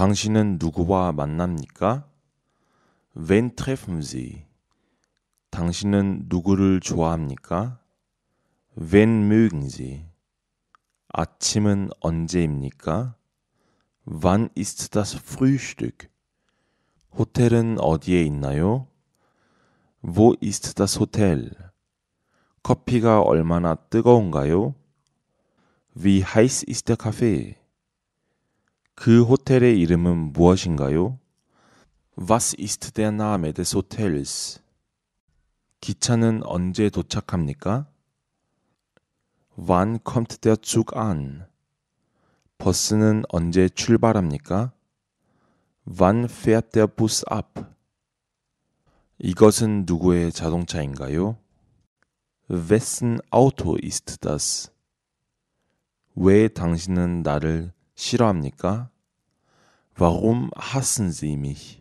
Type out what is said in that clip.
당신은 누구와 만납니까? Wen treffen Sie? 당신은 누구를 좋아합니까? Wen mögen Sie? 아침은 언제입니까? Wann ist das Frühstück? 호텔은 어디에 있나요? Wo ist das Hotel? 커피가 얼마나 뜨거운가요? Wie heiß ist der Kaffee? 그 호텔의 이름은 무엇인가요? Was ist der Name des Hotels? 기차는 언제 도착합니까? Wann kommt der Zug an? 버스는 언제 출발합니까? Wann fährt der Bus ab? 이것은 누구의 자동차인가요? Wessen Auto ist das? 왜 당신은 나를 싫어합니까? Warum hassen sie mich?